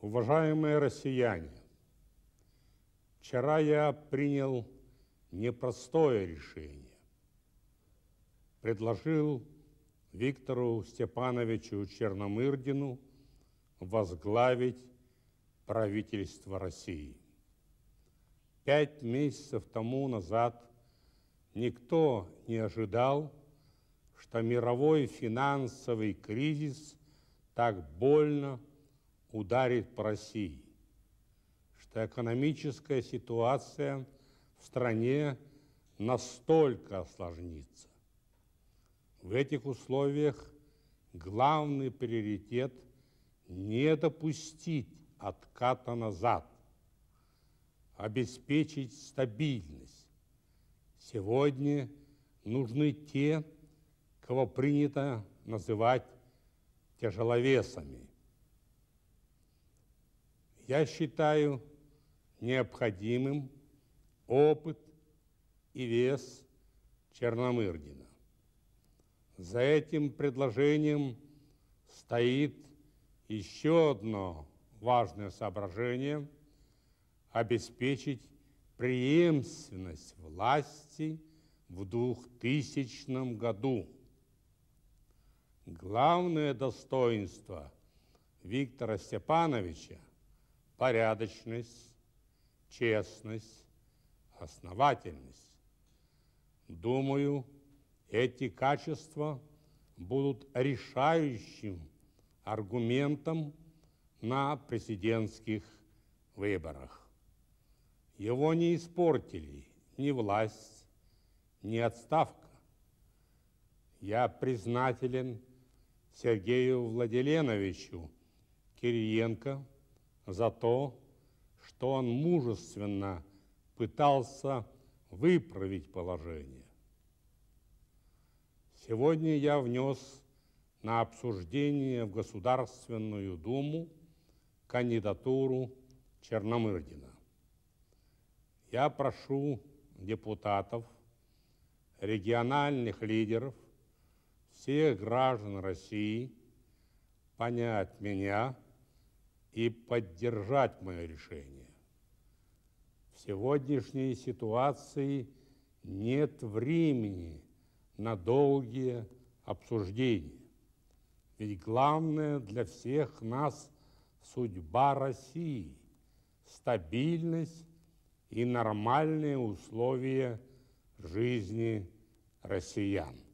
Уважаемые россияне, вчера я принял непростое решение. Предложил Виктору Степановичу Черномырдину возглавить правительство России. Пять месяцев тому назад никто не ожидал, что мировой финансовый кризис так больно ударит по России, что экономическая ситуация в стране настолько осложнится. В этих условиях главный приоритет – не допустить отката назад, обеспечить стабильность. Сегодня нужны те, кого принято называть тяжеловесами – я считаю необходимым опыт и вес Черномырдина. За этим предложением стоит еще одно важное соображение – обеспечить преемственность власти в 2000 году. Главное достоинство Виктора Степановича – порядочность, честность, основательность. Думаю, эти качества будут решающим аргументом на президентских выборах. Его не испортили ни власть, ни отставка. Я признателен Сергею Владиленовичу Кириенко – за то, что он мужественно пытался выправить положение. Сегодня я внес на обсуждение в Государственную Думу кандидатуру Черномырдина. Я прошу депутатов, региональных лидеров, всех граждан России понять меня – и поддержать мое решение. В сегодняшней ситуации нет времени на долгие обсуждения. Ведь главное для всех нас судьба России, стабильность и нормальные условия жизни россиян.